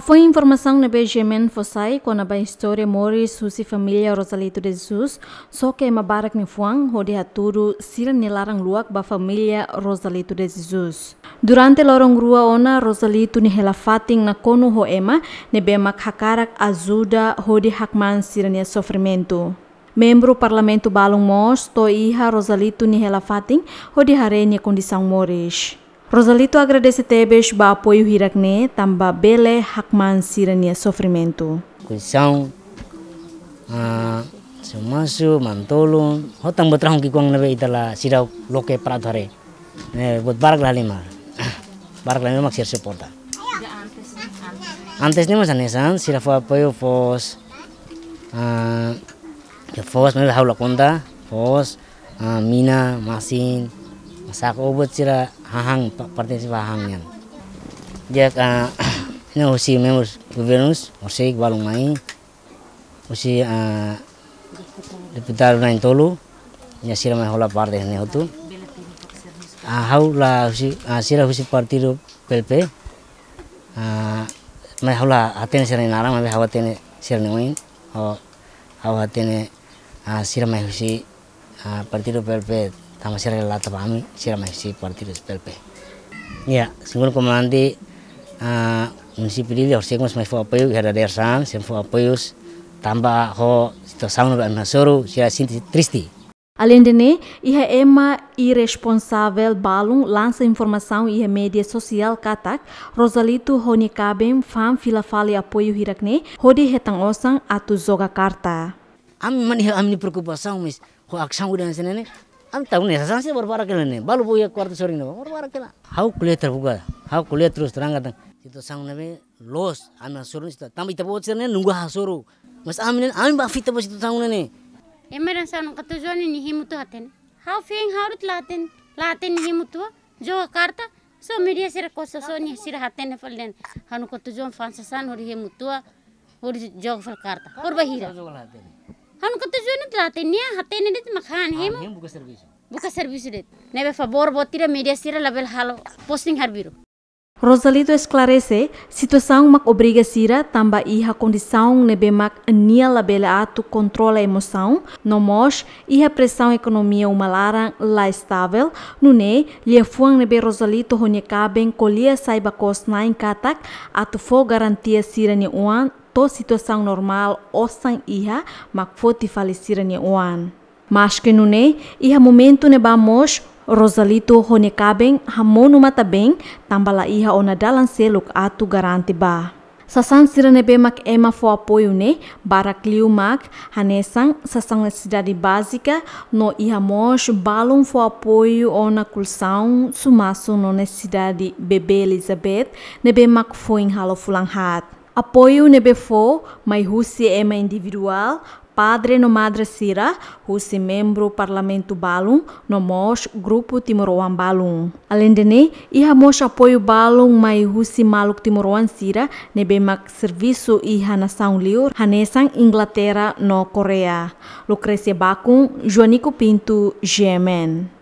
Foi informasi ngebejemen fosai Fossai quando a mori susi familia Rosalito de Jesus, só que ma barak ni fuang hodi haturu sira nilarang luak ba familia Rosalito de Jesus. Durante lorong rua ona Rosalito ni helafating na kono ho ema ne bemak hakarak azuda hodi hakman sira ni sofrimento. Membro parlamento balong mos to iha Rosalito ni helafating hodi hare ni kondisang morish. Rosalito agradece Tebes ba apoio Hirakne tamba bele hakman sirania sofrimento. Kuisão, a semasu mantolo, hotang betrahong kikuang nabe itala sirau loke pradhare. Eh, bot barak lah lima, barak lah lima maksir suporta. Antes ni masan esan sirau apoio fos, ah, fos mana haula konda, fos, a mina, masin, Sako ubot sila hahang, parte hahang yan. dia ya memus, na usi members gubernus usi gwalong main, usi uh, ah, deputado na intolo, nya sila mai hola parte ni hotu. Uh, ah, hau la usi, uh, ah, sila usi partido pelpe, uh, mai hola hatin sila narang, may main sila hawa tene hawatin sila mai usi partido pelpe, tama sira la tapami sira mai si partido spelpe ya singun komandi a masih de Orsigmas mai fo apoyo gara der san sem fo apoyos tamba ho sto sauno na soru sira sinti tristi Além de né, ia ema irresponsável balung lança informação iha media sosial katak Rosalito honi kabem fam fila fale apoio hirakne hodi hetang osang atu zoga karta. Ami mani am ni preocupação, mis ho aksang udan senene ಅಂತ ಅವನ ಹೆಸರಾಸಿ ಬರ್ಬಾರಕ್ಕಿಲ್ಲ ನೀನು ಬಲ್ ಬೂಯ ಕೊರ್ತು ಸರಿ ನೀವು ಬರ್ಬಾರಕ್ಕಿಲ್ಲ ಹಾವು ಕುಳಿಯತ್ತರ ಬುಗ ಹಾವು ಕುಳಿಯತ್ರು ರಂಗದ itu sang nabi los ana surun Tapi tambi tabu nih nunggu hasuru mas amin amin ba fita bos itu sang nani emera sang nih ini tuh haten how feeling how it laten laten himutu jo karta so media sih rekosa so nih sira haten ne falden hanu katujuan fansasan hori himutu hori jo fal karta hor bahira हमको तो जो नहीं लाते नहीं हाथे नहीं देते मखान है हम बुका सर्विस बुका सर्विस देते नहीं बेफा बोर बोतीरा मीडिया सीरा label hello posting Rosalito esclarece situação mac obriga sira tamba iha condição nebe mac nia labela atu controla emoção no mos iha pressão economia uma laran la estável nune lia fuang nebe Rosalito honya kaben colia saiba cos na em katak atu fo garantia sira ni uan to situação normal osang iha mak foti falecir ni oan. Mas que não iha momento ne vamos Rosalito hone honekaben hamonu mataben tambala iha ona dalan seluk atu garanti ba. Sasan siranebe mak ema fo apoio ne Liu mak hanesang sasang necessidade básica no iha mos balon fo apoio ona kulsão sumaso no cidade Bebe Elizabeth nebe mak fo em halo fulang hat. Apoio Nebefo, mai Rússia é individual, padre no madre Sira, Rússia membro parlamento Balum, no mos grupo Timoroan Balum. Além de ne, iha mos apoio Balum mãe Rússia maluk Timoroan Sira, nebe mak serviço iha nação liur, hanesang Inglaterra no Coreia. Lucrecia Bacum, Joanico Pinto, GMN.